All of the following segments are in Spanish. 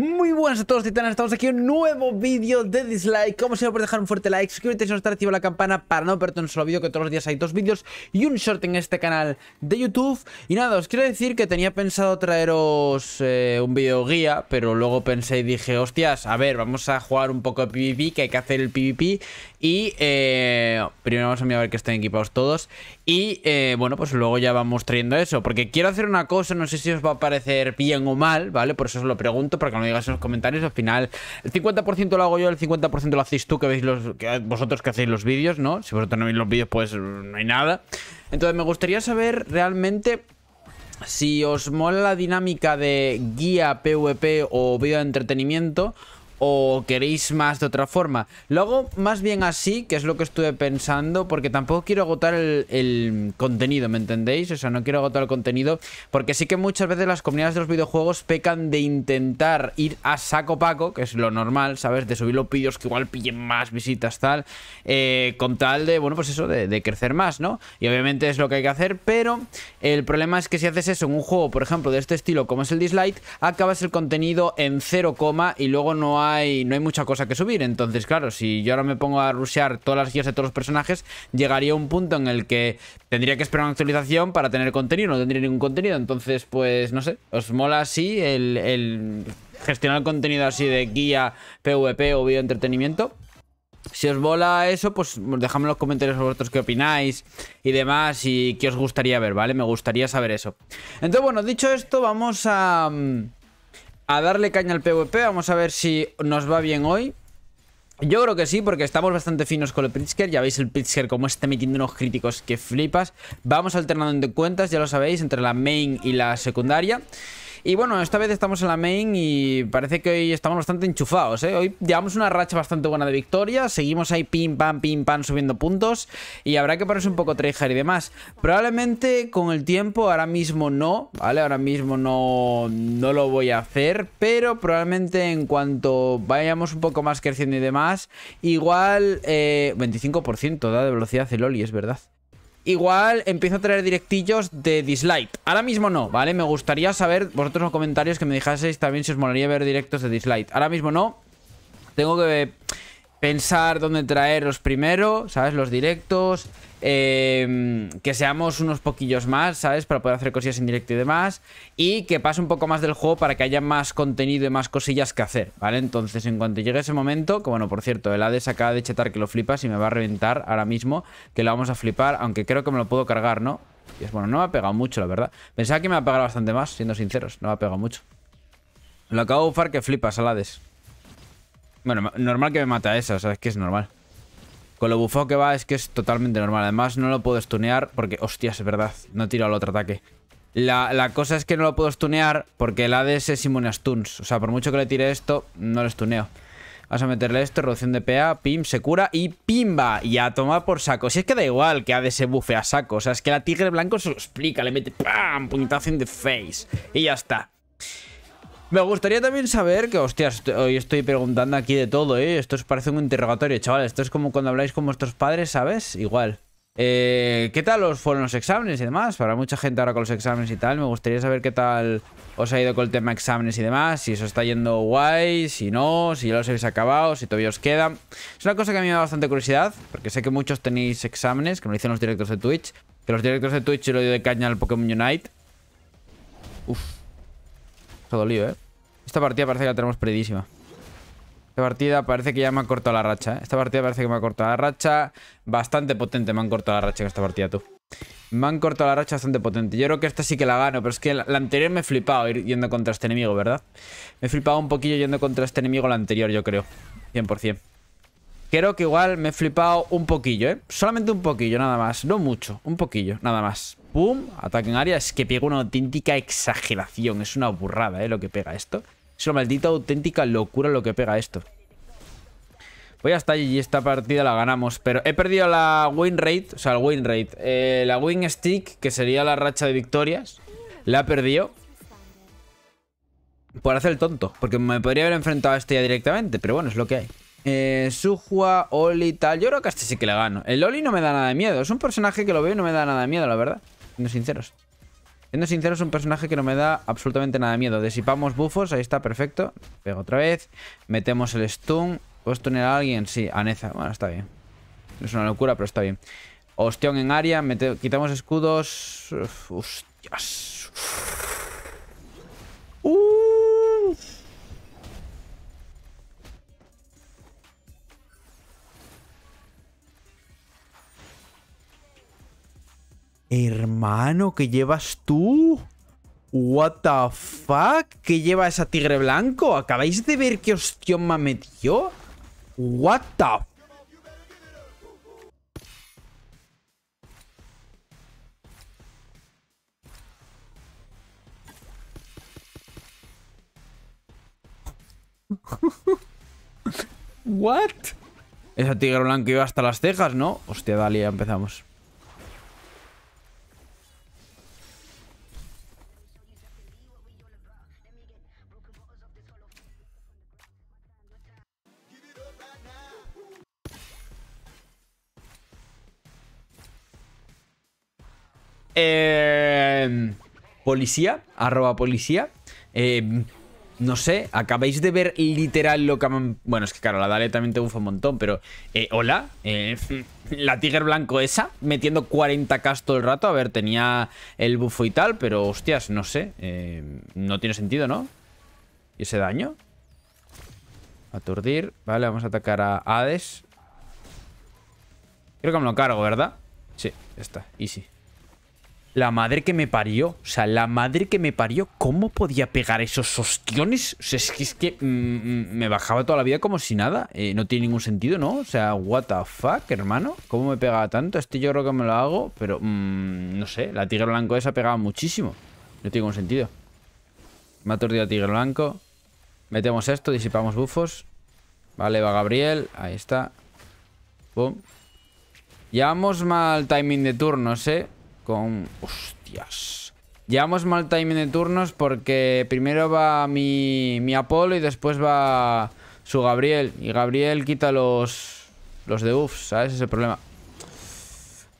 Muy buenas a todos titanes, estamos aquí en un nuevo vídeo de dislike Como siempre por dejar un fuerte like, suscríbete si no está activa la campana para no perderte un solo vídeo Que todos los días hay dos vídeos y un short en este canal de YouTube Y nada, os quiero decir que tenía pensado traeros eh, un vídeo guía Pero luego pensé y dije, hostias, a ver, vamos a jugar un poco de PvP Que hay que hacer el PvP Y eh, primero vamos a mirar que estén equipados todos Y eh, bueno, pues luego ya vamos trayendo eso Porque quiero hacer una cosa, no sé si os va a parecer bien o mal, ¿vale? Por eso os lo pregunto, porque no en los comentarios, al final el 50% lo hago yo, el 50% lo hacéis tú, que veis los, que vosotros que hacéis los vídeos, ¿no? Si vosotros no veis los vídeos, pues no hay nada. Entonces me gustaría saber realmente si os mola la dinámica de guía PvP o vídeo de entretenimiento o queréis más de otra forma. Lo hago más bien así, que es lo que estuve pensando, porque tampoco quiero agotar el, contenido, ¿me entendéis? O sea, no quiero agotar el contenido, porque sí que muchas veces las comunidades de los videojuegos pecan de intentar ir a saco paco, que es lo normal, ¿sabes? De subir los pillos que igual pillen más visitas, tal, eh, con tal de, bueno, pues eso, de, crecer más, ¿no? Y obviamente es lo que hay que hacer, pero el problema es que si haces eso en un juego, por ejemplo, de este estilo, como es el Dislike, acabas el contenido en 0, y luego no hay no hay mucha cosa que subir. Entonces, claro, si yo ahora me pongo a rushear todas las guías de todos los personajes, llegaría un punto en el que tendría que esperar una actualización para tener contenido. No tendría ningún contenido. Entonces, pues, no sé. ¿Os mola así el, el gestionar contenido así de guía, PvP o video entretenimiento? Si os mola eso, pues dejadme en los comentarios vosotros qué opináis y demás y qué os gustaría ver, ¿vale? Me gustaría saber eso. Entonces, bueno, dicho esto, vamos a... Mm, a darle caña al PvP. Vamos a ver si nos va bien hoy. Yo creo que sí, porque estamos bastante finos con el Pritzker. Ya veis el Pritzker como está metiendo unos críticos que flipas. Vamos alternando de cuentas, ya lo sabéis, entre la main y la secundaria. Y bueno, esta vez estamos en la main y parece que hoy estamos bastante enchufados, ¿eh? Hoy llevamos una racha bastante buena de victoria, seguimos ahí pim, pam, pim, pam, subiendo puntos y habrá que ponerse un poco trejar y demás. Probablemente con el tiempo, ahora mismo no, ¿vale? Ahora mismo no, no lo voy a hacer, pero probablemente en cuanto vayamos un poco más creciendo y demás, igual 25% eh, da de velocidad el Oli, es verdad igual empiezo a traer directillos de dislike. Ahora mismo no, ¿vale? Me gustaría saber vosotros en los comentarios que me dejaseis también si os molaría ver directos de dislike. Ahora mismo no. Tengo que pensar dónde traer los primero, ¿sabes? Los directos. Em, que seamos unos poquillos más, ¿sabes? Para poder hacer cosillas en directo y demás. Y que pase un poco más del juego para que haya más contenido y más cosillas que hacer, ¿vale? Entonces, en cuanto llegue ese momento, que bueno, por cierto, el Hades acaba de chetar que lo flipas y me va a reventar ahora mismo, que lo vamos a flipar, aunque creo que me lo puedo cargar, ¿no? Y es bueno, no me ha pegado mucho, la verdad. Pensaba que me va a pegar bastante más, siendo sinceros, no me ha pegado mucho. Lo acabo de bufar que flipas, al Hades. Bueno, normal que me mata esa, sabes que es normal. Con lo bufado que va es que es totalmente normal. Además, no lo puedo stunear porque... Hostias, es verdad. No tiro al otro ataque. La, cosa es que no lo puedo stunear porque el ADS es inmune a stuns. O sea, por mucho que le tire esto, no lo stuneo. Vas a meterle esto, reducción de PA, pim, se cura y pimba. Y a tomar por saco. Si es que da igual que ADS bufe a saco. O sea, es que la tigre blanco se lo explica. Le mete pam, puñetazo de face. Y ya está. Me gustaría también saber que, hostias, hoy estoy preguntando aquí de todo, ¿eh? Esto os parece un interrogatorio, chaval. Esto es como cuando habláis con vuestros padres, ¿sabes? Igual. Eh, ¿Qué tal os fueron los exámenes y demás? Para mucha gente ahora con los exámenes y tal, me gustaría saber qué tal os ha ido con el tema exámenes y demás. Si eso está yendo guay, si no, si ya los habéis acabado, si todavía os queda. Es una cosa que a mí me da bastante curiosidad, porque sé que muchos tenéis exámenes, que me lo dicen los directos de Twitch. Que los directos de Twitch se lo dio de caña al Pokémon Unite. Uf. Todo lío, ¿eh? Esta partida parece que la tenemos perdidísima. Esta partida parece que ya me ha cortado la racha. ¿eh? Esta partida parece que me ha cortado la racha. Bastante potente me han cortado la racha en esta partida, tú. Me han cortado la racha bastante potente. Yo creo que esta sí que la gano, pero es que la, anterior me he flipado ir yendo contra este enemigo, ¿verdad? Me he flipado un poquillo yendo contra este enemigo la anterior, yo creo. 100%. Creo que igual me he flipado un poquillo, ¿eh? Solamente un poquillo, nada más. No mucho, un poquillo, nada más. ¡Pum! Ataque en área. Es que pega una auténtica exageración. Es una burrada, ¿eh? Lo que pega esto. Es una maldita auténtica locura lo que pega esto. Voy hasta allí y esta partida la ganamos. Pero he perdido la win rate, o sea, el win rate. Eh, la win stick, que sería la racha de victorias, la he perdido. Por hacer el tonto, porque me podría haber enfrentado a este ya directamente, pero bueno, es lo que hay. Eh, Sujua, Oli, tal. Yo creo que a este sí que le gano. El Oli no me da nada de miedo. Es un personaje que lo veo y no me da nada de miedo, la verdad. Siendo sinceros. Siendo sinceros, es un personaje que no me da absolutamente nada de miedo. Desipamos bufos, ahí está, perfecto. Pego otra vez. Metemos el stun. ¿Puedo stunear a alguien? Sí, a Neza. Bueno, está bien. Es una locura, pero está bien. Ostión en área. Quitamos escudos. hostias. Hermano, ¿qué llevas tú? What the fuck? ¿Qué lleva esa tigre blanco? ¿Acabáis de ver qué hostión me metió? What the What? Esa tigre blanca iba hasta las cejas, ¿no? Hostia, Dalia, empezamos. Eh, policía, arroba policía. Em, no sé, acabáis de ver literal lo que... Bueno, es que claro, la Dale también te bufa un montón, pero... Eh, hola, eh, la tigre Blanco esa, metiendo 40k todo el rato. A ver, tenía el bufo y tal, pero hostias, no sé. Em, no tiene sentido, ¿no? ¿Y ese daño? Aturdir. Vale, vamos a atacar a Hades. Creo que me lo cargo, ¿verdad? Sí, ya está, easy. La madre que me parió. O sea, la madre que me parió. ¿Cómo podía pegar esos ostiones? O sea, es que, mm, mm, me bajaba toda la vida como si nada. Eh, no tiene ningún sentido, ¿no? O sea, what the fuck, hermano. ¿Cómo me pegaba tanto? Este yo creo que me lo hago, pero mm, no sé. La tigre blanco esa pegaba muchísimo. No tiene ningún sentido. Me ha a tigre blanco. Metemos esto, disipamos bufos. Vale, va Gabriel. Ahí está. boom, Llevamos mal timing de turnos, ¿eh? con... ¡Hostias! Llevamos mal timing de turnos porque primero va mi, mi Apolo y después va su Gabriel. Y Gabriel quita los, los debuffs, ¿sabes? Ese problema.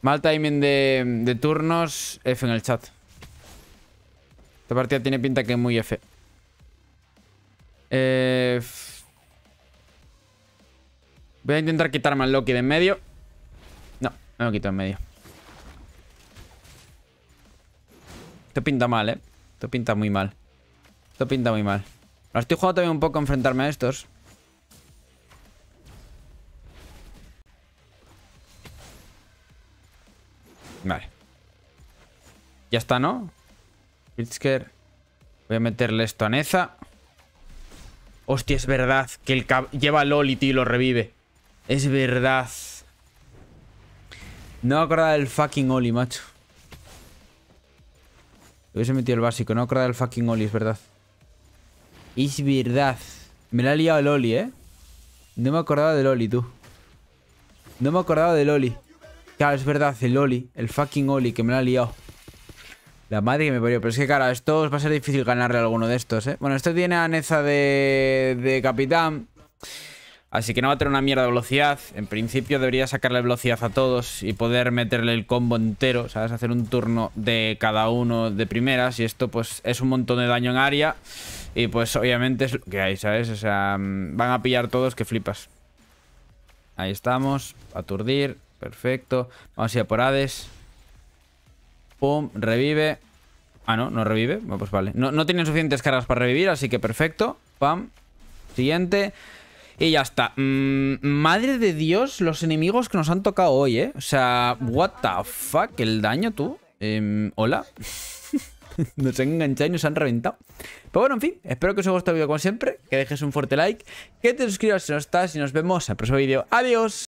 Mal timing de, turnos, F en el chat. Esta partida tiene pinta que es muy eh, F. Voy a intentar quitarme al Loki de en medio. No, me lo quito en medio. Esto pinta mal, ¿eh? Esto pinta muy mal. Esto pinta muy mal. Ahora estoy jugando también un poco a enfrentarme a estos. Vale. Ya está, ¿no? Pitsker. Voy a meterle esto a Neza. Hostia, es verdad que el cab lleva el y lo revive. Es verdad. No me acordaba del fucking Oli, macho hubiese metido el básico, no crea del fucking Oli, es verdad. Es verdad. Me la ha liado el Oli, ¿eh? No me he acordado del Oli, tú. No me he acordado del Oli. Claro, es verdad, el Oli. El fucking Oli, que me la ha liado. La madre que me parió. Pero es que, claro, Esto va a ser difícil ganarle a alguno de estos, ¿eh? Bueno, este tiene a de, de capitán. Así que no va a tener una mierda de velocidad. En principio debería sacarle velocidad a todos y poder meterle el combo entero, ¿sabes? Hacer un turno de cada uno de primeras y esto pues es un montón de daño en área y pues obviamente es lo que hay, ¿sabes? O sea, mm, van a pillar todos que flipas. Ahí estamos, aturdir, perfecto. Vamos a ir por Hades. Pum, revive. Ah, no, no revive. Bueno, pues vale. No, no tienen suficientes cargas para revivir, así que perfecto. Pam. Siguiente. Y ya está. Mm, madre de Dios, los enemigos que nos han tocado hoy, ¿eh? O sea, what the fuck, el daño, tú. Em, hola. nos han enganchado y nos han reventado. Pero bueno, en fin, espero que os haya gustado el vídeo como siempre, que dejes un fuerte like, que te suscribas si no estás y nos vemos en próximo vídeo. ¡Adiós!